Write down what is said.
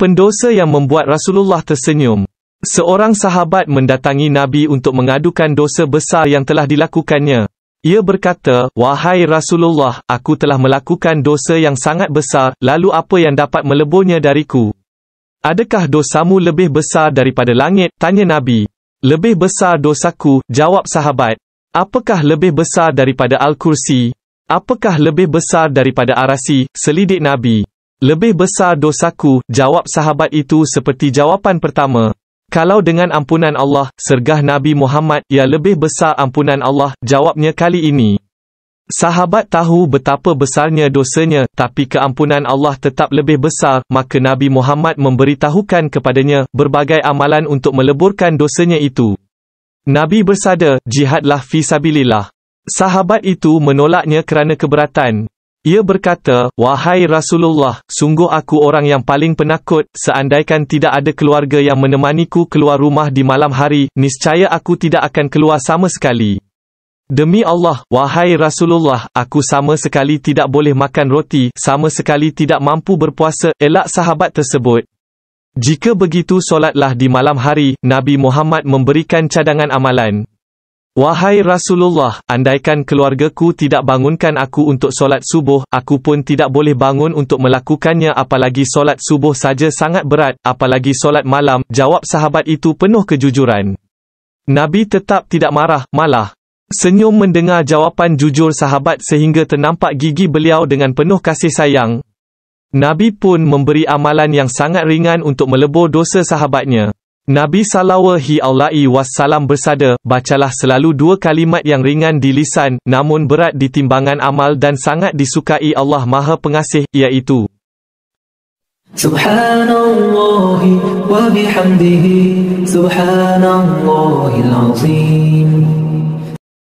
pendosa yang membuat Rasulullah tersenyum. Seorang sahabat mendatangi Nabi untuk mengadukan dosa besar yang telah dilakukannya. Ia berkata, Wahai Rasulullah, aku telah melakukan dosa yang sangat besar, lalu apa yang dapat meleburnya dariku? Adakah dosamu lebih besar daripada langit? Tanya Nabi. Lebih besar dosaku, jawab sahabat. Apakah lebih besar daripada Al-Kursi? Apakah lebih besar daripada Arasi? Selidik Nabi. Lebih besar dosaku, jawab sahabat itu seperti jawapan pertama. Kalau dengan ampunan Allah, sergah Nabi Muhammad, ya lebih besar ampunan Allah, jawabnya kali ini. Sahabat tahu betapa besarnya dosanya, tapi keampunan Allah tetap lebih besar, maka Nabi Muhammad memberitahukan kepadanya, berbagai amalan untuk meleburkan dosanya itu. Nabi bersada, jihadlah fisabilillah. Sahabat itu menolaknya kerana keberatan. Ia berkata, Wahai Rasulullah, sungguh aku orang yang paling penakut, seandaikan tidak ada keluarga yang menemaniku keluar rumah di malam hari, niscaya aku tidak akan keluar sama sekali. Demi Allah, Wahai Rasulullah, aku sama sekali tidak boleh makan roti, sama sekali tidak mampu berpuasa, elak sahabat tersebut. Jika begitu solatlah di malam hari, Nabi Muhammad memberikan cadangan amalan. Wahai Rasulullah, andaikan keluargaku tidak bangunkan aku untuk solat subuh, aku pun tidak boleh bangun untuk melakukannya apalagi solat subuh saja sangat berat, apalagi solat malam, jawab sahabat itu penuh kejujuran. Nabi tetap tidak marah, malah. Senyum mendengar jawapan jujur sahabat sehingga ternampak gigi beliau dengan penuh kasih sayang. Nabi pun memberi amalan yang sangat ringan untuk melebur dosa sahabatnya. Nabi Sallallahu Alaihi Wasallam bersada, bacalah selalu dua kalimat yang ringan di lisan, namun berat di timbangan amal dan sangat disukai Allah Maha Pengasih, iaitu Subhanallah wa bihamdihi, Subhanallah al-Azim.